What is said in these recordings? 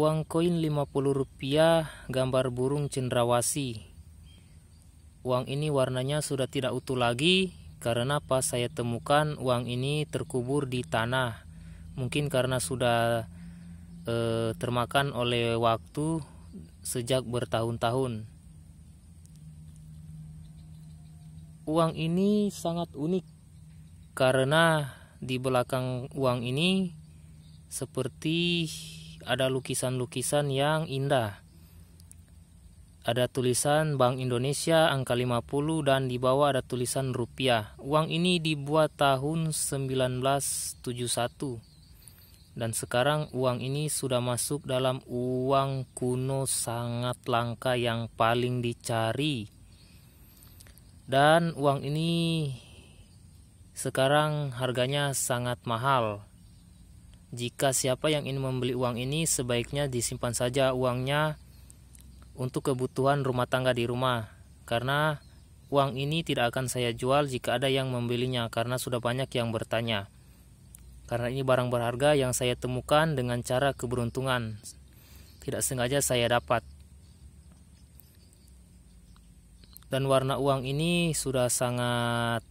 Uang koin 50 rupiah gambar burung cendrawasi. Uang ini warnanya sudah tidak utuh lagi karena pas saya temukan uang ini terkubur di tanah. Mungkin karena sudah eh, termakan oleh waktu sejak bertahun-tahun. Uang ini sangat unik karena di belakang uang ini seperti ada lukisan-lukisan yang indah. Ada tulisan Bank Indonesia angka 50 dan di bawah ada tulisan rupiah. Uang ini dibuat tahun 1971. Dan sekarang uang ini sudah masuk dalam uang kuno sangat langka yang paling dicari. Dan uang ini sekarang harganya sangat mahal jika siapa yang ingin membeli uang ini sebaiknya disimpan saja uangnya untuk kebutuhan rumah tangga di rumah karena uang ini tidak akan saya jual jika ada yang membelinya karena sudah banyak yang bertanya. Karena ini barang berharga yang saya temukan dengan cara keberuntungan. Tidak sengaja saya dapat. Dan warna uang ini sudah sangat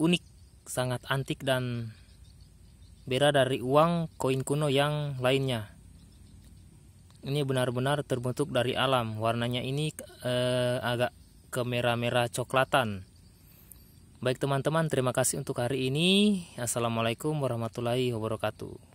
unik, sangat antik dan beda dari uang koin kuno yang lainnya. Ini benar-benar terbentuk dari alam. Warnanya ini eh, agak kemerah-merah coklatan. Baik teman-teman, terima kasih untuk hari ini. Assalamualaikum warahmatullahi wabarakatuh.